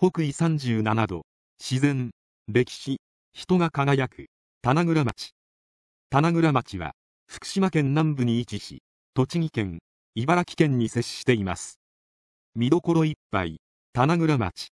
北緯37度、自然、歴史、人が輝く、棚倉町。棚倉町は、福島県南部に位置し、栃木県、茨城県に接しています。見どころいっぱい、棚倉町。